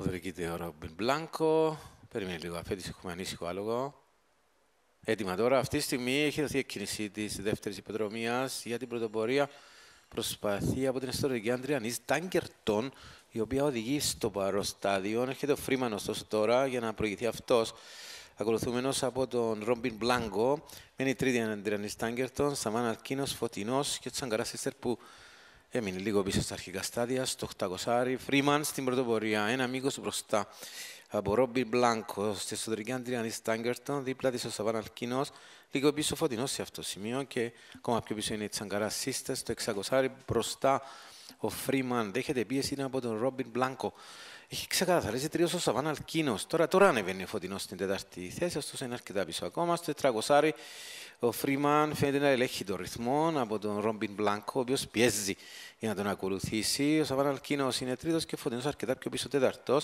Οδρικείται ο Ρόμπιν Μπλάνκο. Περιμένει λίγο αφέτηση, έχουμε ανήσυχο άλογο. Έτοιμα τώρα. Αυτή τη στιγμή έχει δοθεί εκκίνησή της δεύτερης υποδρομία για την πρωτοπορία. Προσπαθεί από την ιστορική Αντριανή Τάγκερτον, η οποία οδηγεί στο παροστάδιο. Έρχεται ο Φρήμαν ωστόσο τώρα για να προηγηθεί αυτός. Ακολουθούμενος από τον Ρόμπιν Μπλάνκο. Μένει η τρίτη Αντριανή Τάγκερτον, Σαμάν Αρκίνο, Φωτεινός και ο Σίστερ που Έμεινε λίγο πίσω στα αρχικά στάδια, στο 800. Φρήμαν στην πρωτοπορία, ένα μήκος μπροστά. Από Ρόμπι Μπλάνκο, στη εσωτερική τη Τάγκερτον, δίπλα της ο Σαβάν Αλκίνος. Λίγο πίσω φωτεινός σε αυτό το σημείο και ακόμα πιο πίσω είναι η Τσαγκαρά Σίστε. στο 600. Μπροστά ο Φρήμαν δέχεται πίεση είναι από τον Ρόμπιν Μπλάνκο. Έχει ξεκαθαρίσει τρίος ο Σαβάν Αλκίνος. Τώρα, τώρα ανεβαίνει φωτεινός στην τέταρτη θέση, ωστόσο είναι αρκετά πίσω ακόμα. Στο 400 ο Φρήμαν φαίνεται να ελέγχει τον ρυθμό από τον Ρόμπιν Μπλάνκο, ο οποίος πιέζει για να τον ακολουθήσει. Ο Αλκίνο είναι τρίτος και φωτεινός αρκετά πιο πίσω τέταρτος.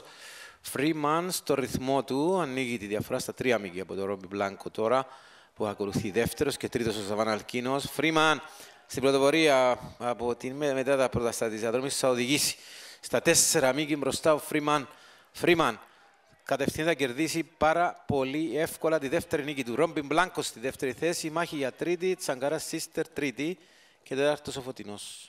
Φρήμαν στο ρυθμό του ανοίγει τη διαφορά στα τρία μήκη από τον Ρόμπιν Μπλάνκο τώρα που ακολουθεί δεύτερος και τρίτος ο Αλκίνο. Φρήμαν στην πρωτοπορία από την, μετά τα πρώτα στα τη διαδρομή θα οδηγήσει στα τέσσερα μήκη μπροστά ο Φρήμαν κατευθείαν θα κερδίσει πάρα πολύ εύκολα τη δεύτερη νίκη του. Ρόμπιν Μπλάνκο στη δεύτερη θέση, μάχη για τρίτη, Τσαγκαρά Σίστερ τρίτη και τέταρτος ο Φωτεινός.